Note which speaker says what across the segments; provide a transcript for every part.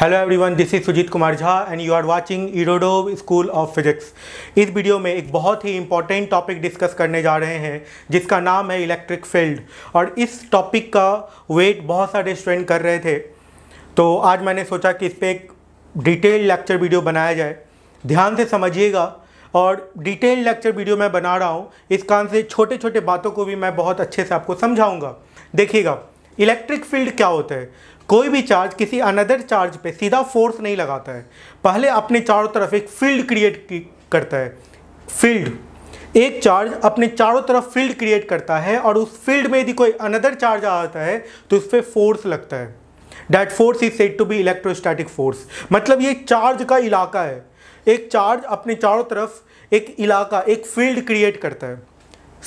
Speaker 1: Hello everyone this is Sujeet Kumar Jha and you are watching Irodov school of physics इस video में एक बहुत ही important topic discuss करने जा रहे हैं जिसका नाम है इलेक्ट्रिक फील्ड और इस टॉपिक का वेट बहुत सारे स्टूडेंट कर रहे थे तो आज मैंने सोचा कि इस पर एक डिटेल लेक्चर वीडियो बनाया जाए ध्यान से समझिएगा और डिटेल लेक्चर वीडियो मैं बना रहा हूँ इस कारण से छोटे छोटे बातों को भी मैं बहुत अच्छे से आपको समझाऊँगा देखिएगा इलेक्ट्रिक फील्ड क्या होता है कोई भी चार्ज किसी अनदर चार्ज पे सीधा फोर्स नहीं लगाता है पहले अपने चारों तरफ एक फील्ड क्रिएट करता है फील्ड एक चार्ज अपने चारों तरफ फील्ड क्रिएट करता है और उस फील्ड में यदि कोई अनदर चार्ज आ जाता है तो उस पर फोर्स लगता है that force is said to be electrostatic force मतलब ये चार्ज का इलाका है एक चार्ज अपने चारों तरफ एक इलाका एक फील्ड क्रिएट करता है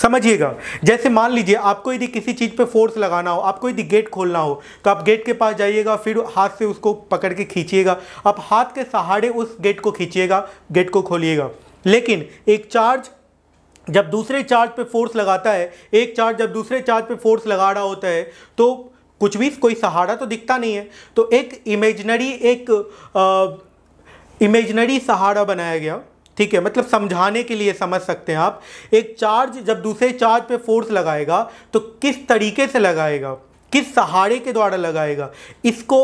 Speaker 1: समझिएगा जैसे मान लीजिए आपको यदि किसी चीज़ पे फोर्स लगाना हो आपको यदि गेट खोलना हो तो आप गेट के पास जाइएगा फिर हाथ से उसको पकड़ के खींचिएगा आप हाथ के सहारे उस गेट को खींचिएगा गेट को खोलिएगा लेकिन एक चार्ज जब दूसरे चार्ज पे फोर्स लगाता है एक चार्ज जब दूसरे चार्ज पे फोर्स लगा रहा होता है तो कुछ भी कोई सहारा तो दिखता नहीं है तो एक इमेजनरी एक इमेजनरी सहारा बनाया गया ठीक है मतलब समझाने के लिए समझ सकते हैं आप एक चार्ज जब दूसरे चार्ज पे फोर्स लगाएगा तो किस तरीके से लगाएगा किस सहारे के द्वारा लगाएगा इसको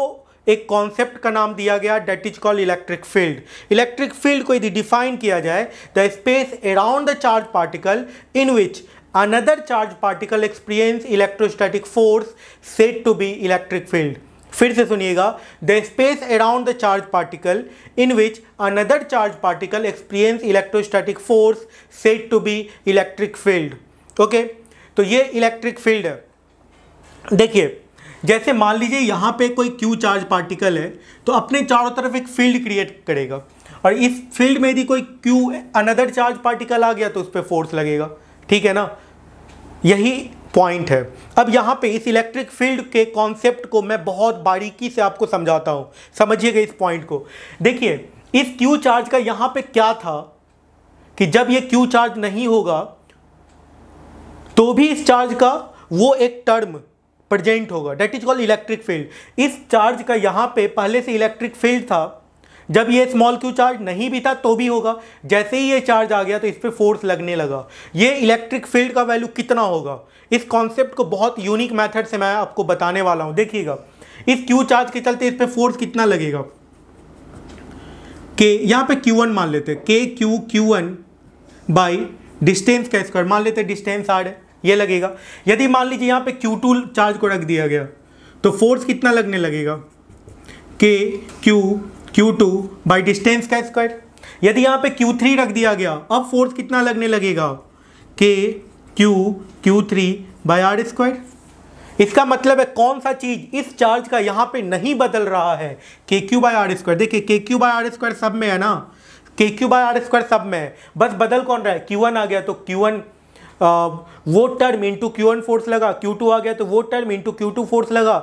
Speaker 1: एक कॉन्सेप्ट का नाम दिया गया that is called electric field electric field को यदि डिफाइन किया जाए the space around the charge particle in which another charge particle experience electrostatic force said to be electric field फिर से सुनिएगा the space around the charge particle in which another charge particle experience electrostatic force said to be electric field okay तो ये electric field है देखिए जैसे मान लीजिए यहाँ पे कोई क्यू चार्ज पार्टिकल है तो अपने चारों तरफ एक फील्ड क्रिएट करेगा और इस फील्ड में यदि कोई क्यू अनदर चार्ज पार्टिकल आ गया तो उस पर फोर्स लगेगा ठीक है ना यही पॉइंट है अब यहाँ पे इस इलेक्ट्रिक फील्ड के कॉन्सेप्ट को मैं बहुत बारीकी से आपको समझाता हूँ समझिएगा इस पॉइंट को देखिए इस क्यू चार्ज का यहाँ पे क्या था कि जब ये क्यू चार्ज नहीं होगा तो भी इस चार्ज का वो एक टर्म प्रजेंट होगा that is called electric field इस चार्ज का यहाँ पे पहले से इलेक्ट्रिक फील्ड था जब ये स्मॉल क्यू चार्ज नहीं भी था तो भी होगा जैसे ही ये चार्ज आ गया तो इस पर फोर्स लगने लगा ये इलेक्ट्रिक फील्ड का वैल्यू कितना होगा इस कॉन्सेप्ट को बहुत यूनिक मैथड से मैं आपको बताने वाला हूँ देखिएगा इस क्यू चार्ज के चलते इस पर फोर्स कितना लगेगा के यहाँ पे क्यू वन मान लेते हैं K Q Q one by distance का स्क्वायर मान लेते हैं डिस्टेंस आर है ये लगेगा यदि मान लीजिए यहाँ पे क्यू टू चार्ज को रख दिया गया तो फोर्स कितना लगने लगेगा के Q Q two by distance का स्क्वायर यदि यहाँ पे थ्री रख दिया गया अब फोर्स कितना लगने लगेगा के Q q three by r square इसका मतलब है कौन सा चीज इस चार्ज का यहाँ पे नहीं बदल रहा है के क्यू बाई आर स्क्वायर देखिए के क्यू बाई आर स्क्वायर सब में है ना के क्यू बाई आर स्क्वायर सब में है बस बदल कौन रहा है क्यू वन आ गया तो क्यू वन वो term into q one force लगा क्यू टू आ गया तो वो term into q two force लगा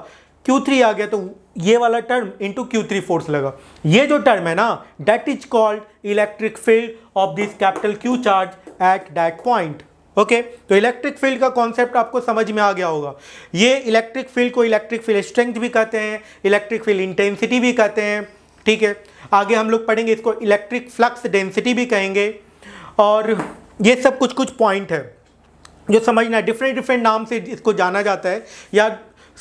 Speaker 1: Q3 आ गया तो ये वाला term into q three force लगा ये जो टर्म है ना that is called electric field of this capital q charge at that point okay तो इलेक्ट्रिक फील्ड का कॉन्सेप्ट आपको समझ में आ गया होगा ये इलेक्ट्रिक फील्ड को इलेक्ट्रिक फील्ड स्ट्रेंथ भी कहते हैं इलेक्ट्रिक फील्ड इंटेंसिटी भी कहते हैं ठीक है आगे हम लोग पढ़ेंगे इसको इलेक्ट्रिक फ्लक्स डेंसिटी भी कहेंगे और ये सब कुछ कुछ पॉइंट है जो समझना डिफरेंट डिफरेंट नाम से इसको जाना जाता है या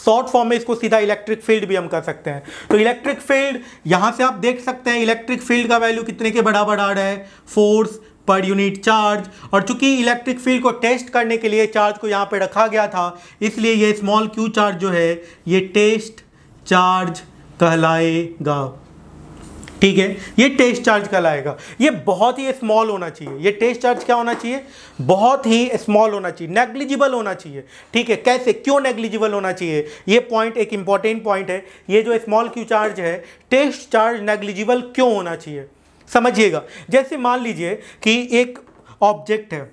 Speaker 1: शॉर्ट फॉर्म में इसको सीधा इलेक्ट्रिक फील्ड भी हम कर सकते हैं तो इलेक्ट्रिक फील्ड यहाँ से आप देख सकते हैं इलेक्ट्रिक फील्ड का वैल्यू कितने के बड़ा बढ़ा रहा है फोर्स पर यूनिट चार्ज और चूंकि इलेक्ट्रिक फील्ड को टेस्ट करने के लिए चार्ज को यहाँ पे रखा गया था इसलिए ये स्मॉल क्यू चार्ज जो है ये टेस्ट चार्ज कहलाएगा ठीक है ये टेस्ट चार्ज आएगा ये बहुत ही स्मॉल होना चाहिए ये टेस्ट चार्ज क्या होना चाहिए बहुत ही स्मॉल होना चाहिए नेग्लिजिबल होना चाहिए ठीक है कैसे क्यों नेग्लिजिबल होना चाहिए ये पॉइंट एक इंपॉर्टेंट पॉइंट है ये जो स्मॉल क्यू चार्ज है टेस्ट चार्ज नेग्लिजिबल क्यों होना चाहिए समझिएगा जैसे मान लीजिए कि एक ऑब्जेक्ट है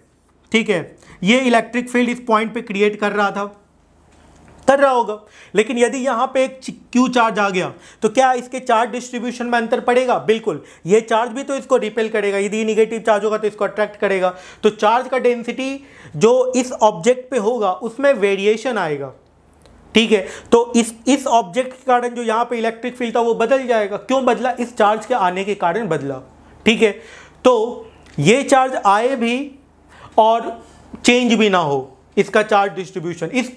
Speaker 1: ठीक है ये इलेक्ट्रिक फील्ड इस पॉइंट पे क्रिएट कर रहा था कर रहा होगा लेकिन यदि यहाँ पे एक क्यू चार्ज आ गया तो क्या इसके चार्ज डिस्ट्रीब्यूशन में अंतर पड़ेगा बिल्कुल ये चार्ज भी तो इसको रिपेल करेगा यदि निगेटिव चार्ज होगा तो इसको अट्रैक्ट करेगा तो चार्ज का डेंसिटी जो इस ऑब्जेक्ट पे होगा उसमें वेरिएशन आएगा ठीक है तो इस इस ऑब्जेक्ट के कारण जो यहाँ पे इलेक्ट्रिक फील्ड था वो बदल जाएगा क्यों बदला इस चार्ज के आने के कारण बदला ठीक है तो ये चार्ज आए भी और चेंज भी ना हो इसका चार्ज डिस्ट्रीब्यूशन इस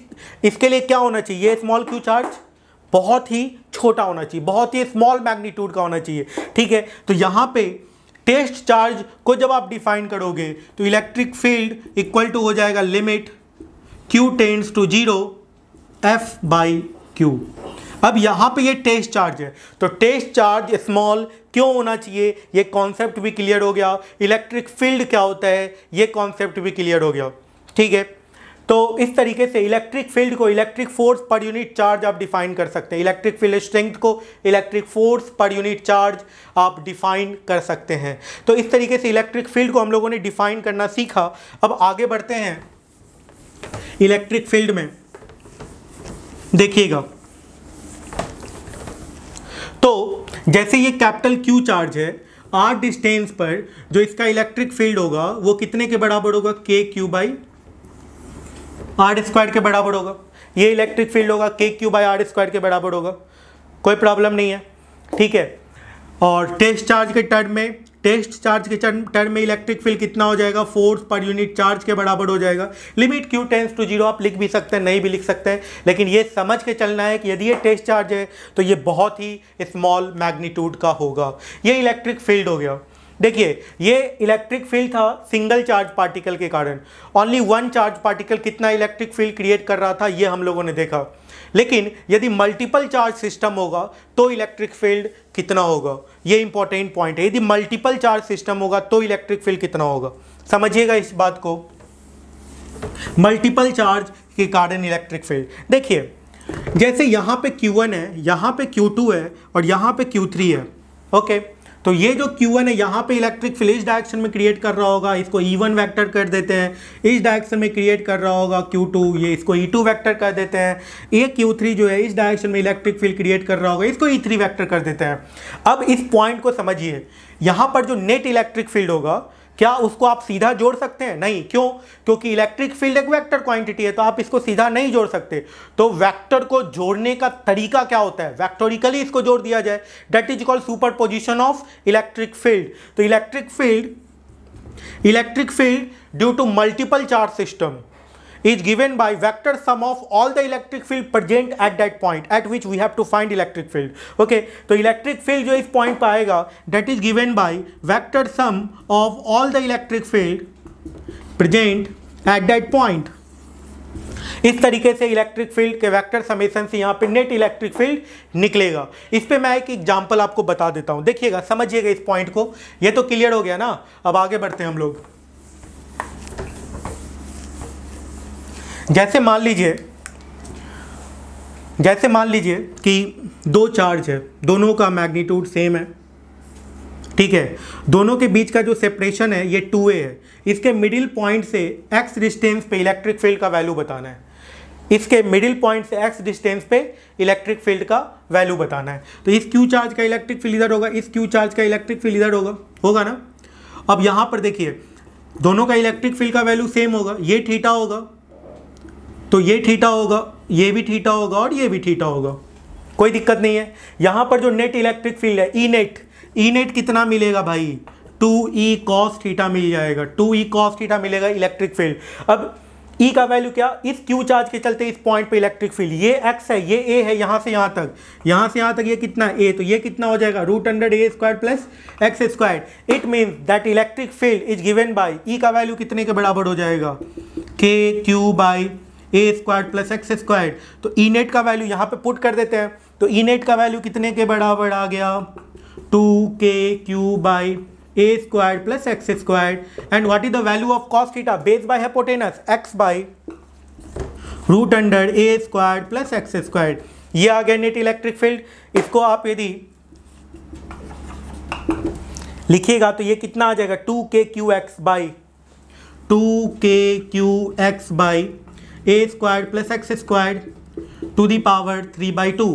Speaker 1: इसके लिए क्या होना चाहिए स्मॉल क्यू चार्ज बहुत ही छोटा होना चाहिए बहुत ही स्मॉल मैग्नीट्यूड का होना चाहिए ठीक है तो यहाँ पे टेस्ट चार्ज को जब आप डिफाइन करोगे तो इलेक्ट्रिक फील्ड इक्वल टू हो जाएगा limit q tends to zero F by q अब यहाँ पे ये टेस्ट चार्ज है तो टेस्ट चार्ज स्मॉल क्यों होना चाहिए ये कॉन्सेप्ट भी क्लियर हो गया इलेक्ट्रिक फील्ड क्या होता है ये कॉन्सेप्ट भी क्लियर हो गया ठीक है तो इस तरीके से इलेक्ट्रिक फील्ड को इलेक्ट्रिक फोर्स पर यूनिट चार्ज आप डिफाइन कर सकते हैं इलेक्ट्रिक फील्ड स्ट्रेंथ को इलेक्ट्रिक फोर्स पर यूनिट चार्ज आप डिफाइन कर सकते हैं तो इस तरीके से इलेक्ट्रिक फील्ड को हम लोगों ने डिफाइन करना सीखा अब आगे बढ़ते हैं इलेक्ट्रिक फील्ड में देखिएगा तो जैसे ये कैपिटल क्यू चार्ज है आर डिस्टेंस पर जो इसका इलेक्ट्रिक फील्ड होगा वो कितने के बराबर होगा के क्यू बाई आर स्क्वायर के बराबर होगा ये इलेक्ट्रिक फील्ड होगा के क्यू बाई आर स्क्वायर के बराबर होगा कोई प्रॉब्लम नहीं है ठीक है और टेस्ट चार्ज के टर्म में टेस्ट चार्ज के टर्म में इलेक्ट्रिक फील्ड कितना हो जाएगा फोर्स पर यूनिट चार्ज के बराबर हो जाएगा limit q tends to zero आप लिख भी सकते हैं नहीं भी लिख सकते हैं लेकिन ये समझ के चलना है कि यदि ये टेस्ट चार्ज है तो ये बहुत ही स्मॉल मैग्नीट्यूड का होगा ये इलेक्ट्रिक फील्ड हो गया देखिए ये इलेक्ट्रिक फील्ड था सिंगल चार्ज पार्टिकल के कारण ओनली वन चार्ज पार्टिकल कितना इलेक्ट्रिक फील्ड क्रिएट कर रहा था ये हम लोगों ने देखा लेकिन यदि मल्टीपल चार्ज सिस्टम होगा तो इलेक्ट्रिक फील्ड कितना होगा ये इंपॉर्टेंट पॉइंट है यदि मल्टीपल चार्ज सिस्टम होगा तो इलेक्ट्रिक फील्ड कितना होगा समझिएगा इस बात को मल्टीपल चार्ज के कारण इलेक्ट्रिक फील्ड देखिए जैसे यहां पे Q1 है यहां पे Q2 है और यहां पे Q3 है ओके okay. तो ये जो क्यू है यहाँ पे इलेक्ट्रिक फील्ड इस डायरेक्शन में क्रिएट कर रहा होगा इसको ई वन वैक्टर कर देते हैं इस डायरेक्शन में क्रिएट कर रहा होगा क्यू टू ये इसको ई टू वैक्टर कर देते हैं ये क्यू थ्री जो है इस डायरेक्शन में इलेक्ट्रिक फील्ड क्रिएट कर रहा होगा इसको ई थ्री वैक्टर कर देते हैं अब इस पॉइंट को समझिए यहाँ पर जो नेट इलेक्ट्रिक फील्ड होगा क्या उसको आप सीधा जोड़ सकते हैं नहीं क्यों क्योंकि इलेक्ट्रिक फील्ड एक वेक्टर क्वांटिटी है तो आप इसको सीधा नहीं जोड़ सकते तो वेक्टर को जोड़ने का तरीका क्या होता है वैक्टोरिकली इसको जोड़ दिया जाए that is called superposition of electric field तो electric field electric field due to multiple charge system is given by vector sum of all the electric field present at that point at which we have to find electric field okay तो electric field जो इस point पर आएगा that is given by vector sum of all the electric field present at that point इस तरीके से electric field के vector summation से यहाँ पे नेट इलेक्ट्रिक फील्ड निकलेगा इस पर मैं एक एग्जांपल आपको बता देता हूँ देखिएगा समझिएगा इस पॉइंट को ये तो क्लियर हो गया ना अब आगे बढ़ते हैं हम लोग जैसे मान लीजिए जैसे मान लीजिए कि दो चार्ज है दोनों का मैग्नीट्यूड सेम है ठीक है दोनों के बीच का जो सेपरेशन है ये टू ए है इसके मिडिल पॉइंट से एक्स डिस्टेंस पे इलेक्ट्रिक फील्ड का वैल्यू बताना है इसके मिडिल पॉइंट से एक्स डिस्टेंस पे इलेक्ट्रिक फील्ड का वैल्यू बताना है तो इस क्यू चार्ज का इलेक्ट्रिक फील्ड इधर होगा इस क्यू चार्ज का इलेक्ट्रिक फील्ड इधर होगा होगा ना अब यहाँ पर देखिए दोनों का इलेक्ट्रिक फील्ड का वैल्यू सेम होगा ये ठीठा होगा तो ये ठीठा होगा ये भी ठीठा होगा और ये भी ठीठा होगा कोई दिक्कत नहीं है यहां पर जो नेट इलेक्ट्रिक फील्ड है ई नेट ई नेट कितना मिलेगा भाई टू ई कॉस ठीठा मिल जाएगा टू ई कॉस ठीठा मिलेगा इलेक्ट्रिक फील्ड अब ई e का वैल्यू क्या इस क्यू चार्ज के चलते इस पॉइंट पे इलेक्ट्रिक फील्ड ये एक्स है ये ए है यहाँ से यहाँ तक यहाँ से यहाँ तक ये कितना ए तो ये कितना हो जाएगा root under a square plus x square it means that electric field is given by E का वैल्यू कितने के बराबर हो जाएगा k q by a square plus x square तो ई e नेट का वैल्यू यहाँ पे पुट कर देते हैं तो ई e नेट का वैल्यू कितने के बराबर आ गया two k q by a square plus x square and what is the value of cos theta base by hypotenuse x by root under a square plus x square ये आ गया net electric field इसको आप यदि लिखिएगा तो ये कितना आ जाएगा two k q x by two k q x by a square plus x square to the power three by two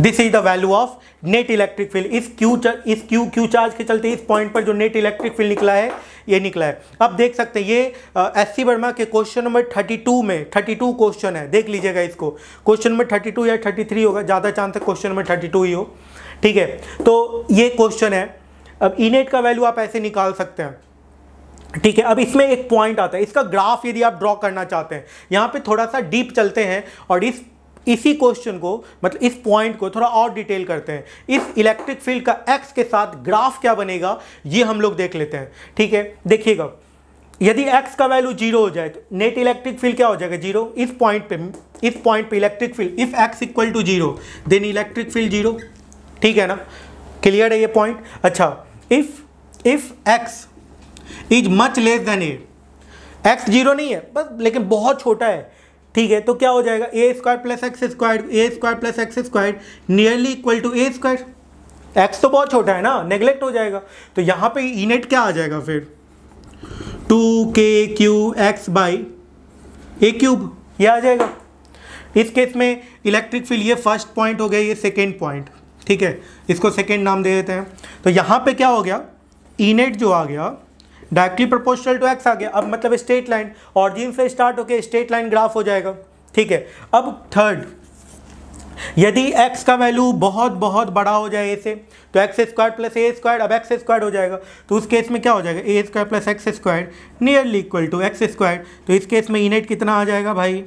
Speaker 1: this is the value of net electric field इस q इस क्यू क्यू चार्ज के चलते इस point पर जो net electric field निकला है ये निकला है अब देख सकते हैं ये एस सी वर्मा के क्वेश्चन नंबर 32 में 32 क्वेश्चन है देख लीजिएगा इसको क्वेश्चन नंबर 32 या 33 होगा ज़्यादा चांस है क्वेश्चन नंबर 32 ही हो ठीक है तो ये क्वेश्चन है अब इनेट का वैल्यू आप ऐसे निकाल सकते हैं ठीक है अब इसमें एक पॉइंट आता है इसका ग्राफ यदि आप ड्रॉ करना चाहते हैं यहाँ पे थोड़ा सा डीप चलते हैं और इस इसी क्वेश्चन को मतलब इस पॉइंट को थोड़ा और डिटेल करते हैं इस इलेक्ट्रिक फील्ड का एक्स के साथ ग्राफ क्या बनेगा ये हम लोग देख लेते हैं ठीक है देखिएगा यदि एक्स का वैल्यू जीरो हो जाए तो नेट इलेक्ट्रिक फील्ड क्या हो जाएगा जीरो इस पॉइंट पे इस पॉइंट पे electric field if x equal to zero then electric field zero ठीक है ना क्लियर है ये पॉइंट अच्छा if if x is much less than a x zero नहीं है बस लेकिन बहुत छोटा है ठीक है तो क्या हो जाएगा a square plus x square a square plus x square nearly equal to a square x तो बहुत छोटा है ना नेग्लेक्ट हो जाएगा तो यहाँ पे इनेट क्या आ जाएगा फिर two k q x by a cube ये आ जाएगा इस केस में इलेक्ट्रिक फील्ड ये फर्स्ट पॉइंट हो गया ये सेकेंड पॉइंट ठीक है इसको सेकेंड नाम दे देते हैं तो यहाँ पर क्या हो गया इनेट जो आ गया डायरेक्टली प्रोपोर्शनल टू एक्स आ गया अब मतलब स्ट्रेट लाइन ऑरिजिन से स्टार्ट होकर स्ट्रेट लाइन ग्राफ हो जाएगा ठीक है अब थर्ड यदि x का वैल्यू बहुत बहुत बड़ा हो जाए a से तो x square plus a square अब एक्स स्क्वायर हो जाएगा तो उस केस में क्या हो जाएगा a square plus x square nearly equal to x square तो इस केस में यूनिट कितना आ जाएगा भाई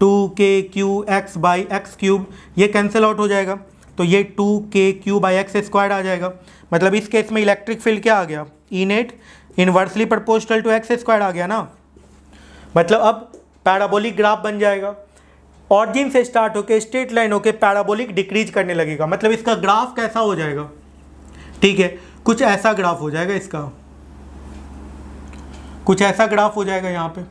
Speaker 1: two k q x by x cube ये कैंसिल आउट हो जाएगा तो ये two k q by x square आ जाएगा मतलब इस केस में इलेक्ट्रिक फील्ड क्या आ गया E net inversely proportional to x square आ गया ना मतलब अब पैराबोलिक ग्राफ बन जाएगा ऑरिजिन से स्टार्ट होकर स्ट्रेट लाइन होकर पैराबोलिक डिक्रीज करने लगेगा मतलब इसका ग्राफ कैसा हो जाएगा ठीक है कुछ ऐसा ग्राफ हो जाएगा इसका कुछ ऐसा ग्राफ हो जाएगा यहाँ पे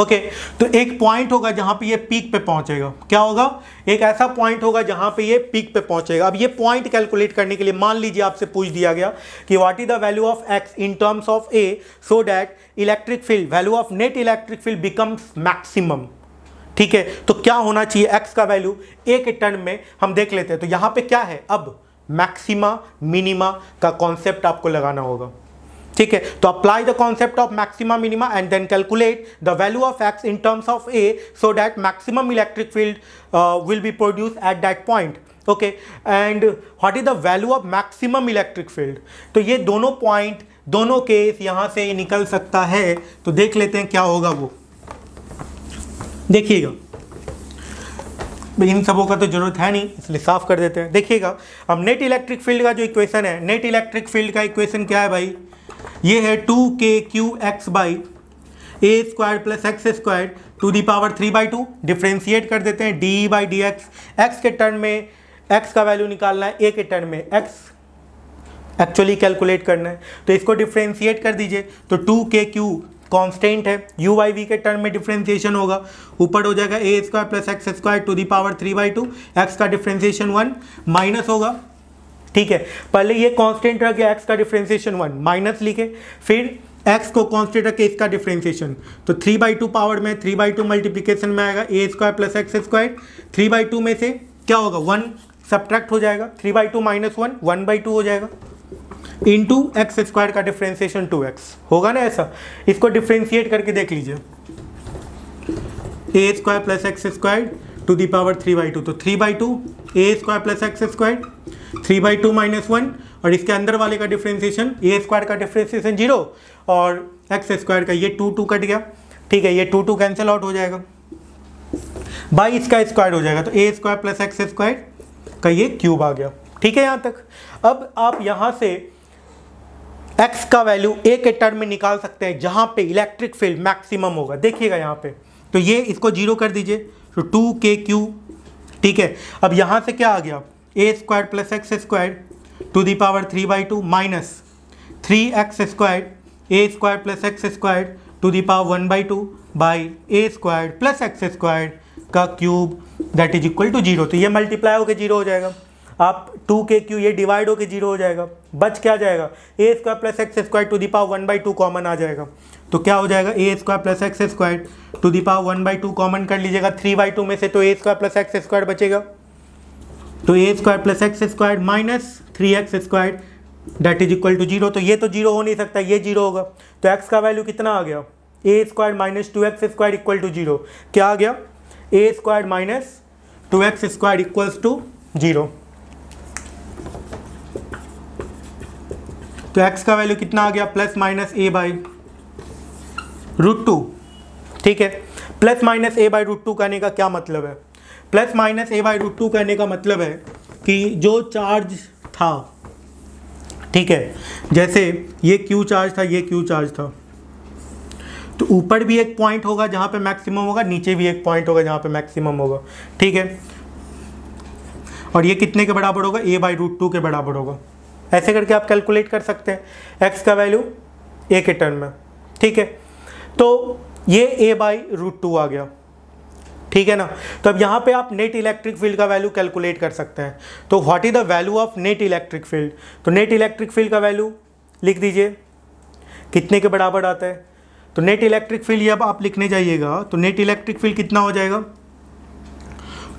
Speaker 1: ओके तो एक पॉइंट होगा जहां पे ये पीक पे पहुंचेगा क्या होगा एक ऐसा पॉइंट होगा जहां पे ये पीक पे पहुंचेगा अब ये पॉइंट कैलकुलेट करने के लिए मान लीजिए आपसे पूछ दिया गया कि what is the value of x in terms of a so that electric field value of net electric field becomes maximum ठीक है तो क्या होना चाहिए एक्स का वैल्यू ए के टर्म में हम देख लेते हैं तो यहाँ पे क्या है अब मैक्सिमा मिनिमा का कॉन्सेप्ट आपको लगाना होगा ठीक है तो apply the concept of maximum minima and then calculate the value of x in terms of a so that maximum electric field will be produce at that point okay and what is the value of maximum electric field तो ये दोनों point दोनों case यहां से निकल सकता है तो देख लेते हैं क्या होगा वो देखिएगा इन सबों का तो जरूरत है नहीं इसलिए साफ कर देते हैं देखिएगा अब नेट इलेक्ट्रिक फील्ड का जो इक्वेशन है नेट इलेक्ट्रिक फील्ड का इक्वेशन क्या है भाई ये है two k q x by a square plus x square to the power three by two differentiate कर देते हैं d by d x x के टर्न में एक्स का वैल्यू निकालना है ए के टर्न में एक्स एक्चुअली कैलकुलेट करना है तो इसको डिफ्रेंशिएट कर दीजिए तो टू के क्यू कॉन्स्टेंट है यू वाई वी के टर्म में डिफ्रेंशिएशन होगा ऊपर हो जाएगा a square plus x square to the power three by two x का डिफ्रेंशिएशन वन माइनस होगा ठीक है पहले ये कांस्टेंट रख गया एक्स का डिफ्रेंसिएशन वन माइनस लिखे फिर एक्स को कॉन्स्टेंट रख के इसका डिफ्रेंसिएशन तो थ्री बाई टू पावर में थ्री बाई टू मल्टीप्लीकेशन में आएगा a square plus x square three by two में से क्या होगा वन सब्ट्रैक्ट हो जाएगा three by two minus one one by two हो जाएगा इन टू एक्स स्क्वायर का डिफ्रेंसिएशन टू एक्स होगा ना ऐसा इसको डिफ्रेंशिएट करके देख लीजिए a square plus x square to the power three by two तो three by two a square plus x square three by two minus one और इसके अंदर वाले का डिफ्रेंसिएशन ए स्क्वायर का डिफ्रेंसिएशन जीरो और एक्स स्क्वायर का ये टू टू कट गया ठीक है ये टू टू कैंसिल आउट हो जाएगा बाई इसका स्क्वायर हो जाएगा तो a square plus x square का ये क्यूब आ गया ठीक है यहाँ तक अब आप यहाँ से एक्स का वैल्यू ए के टर्म में निकाल सकते हैं जहाँ पे इलेक्ट्रिक फील्ड मैक्सिमम होगा देखिएगा यहाँ पे तो ये इसको जीरो कर दीजिए तो टू के क्यू ठीक है अब यहाँ से क्या आ गया a square plus x square to the power three by two minus three x square a square plus x square to the power one by two by a square plus x square का cube that is equal to zero तो ये multiply होकर zero हो जाएगा आप to k Q ये divide होकर zero हो जाएगा बच क्या जाएगा a square plus x square to the power one by two common आ जाएगा तो क्या हो जाएगा a square plus x square to the power one by two common कर लीजिएगा थ्री बाई टू में से तो a square plus x square बचेगा तो a square plus x square minus three x square that is equal to zero तो ये तो जीरो हो नहीं सकता ये जीरो होगा तो एक्स का वैल्यू कितना आ गया a square minus two x square equal to zero क्या आ गया a square minus two x square equals to zero तो एक्स का वैल्यू कितना आ गया plus minus a by root two ठीक है plus minus a by root two कहने का क्या मतलब है plus minus a by root two कहने का मतलब है कि जो चार्ज था ठीक है जैसे ये क्यू चार्ज था ये क्यू चार्ज था तो ऊपर भी एक पॉइंट होगा जहां पे मैक्सिमम होगा नीचे भी एक पॉइंट होगा जहां पे मैक्सिमम होगा ठीक है और ये कितने के बराबर होगा ए बाई रूट टू के बराबर होगा ऐसे करके आप कैलकुलेट कर सकते हैं एक्स का वैल्यू ए के टर्न में ठीक है तो ये ए बाई रूट टू आ गया ठीक है ना तो अब यहाँ पे आप नेट इलेक्ट्रिक फील्ड का वैल्यू कैलकुलेट कर सकते हैं तो what is the value of net electric field तो नेट इलेक्ट्रिक फील्ड का वैल्यू लिख दीजिए कितने के बराबर आता है तो नेट इलेक्ट्रिक फील्ड अब आप लिखने जाइएगा तो नेट इलेक्ट्रिक फील्ड कितना हो जाएगा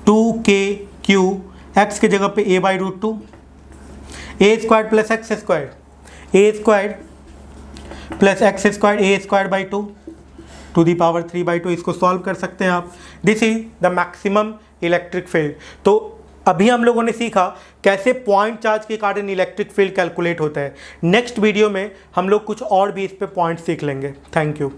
Speaker 1: टू के क्यू एक्स के जगह पे a by root two a square plus x square a square plus x square a square by two to the power three by two इसको solve कर सकते हैं आप this is the maximum electric field तो अभी हम लोगों ने सीखा कैसे पॉइंट चार्ज के कारण इलेक्ट्रिक फील्ड कैलकुलेट होता है नेक्स्ट वीडियो में हम लोग कुछ और भी इस पर पॉइंट सीख लेंगे थैंक यू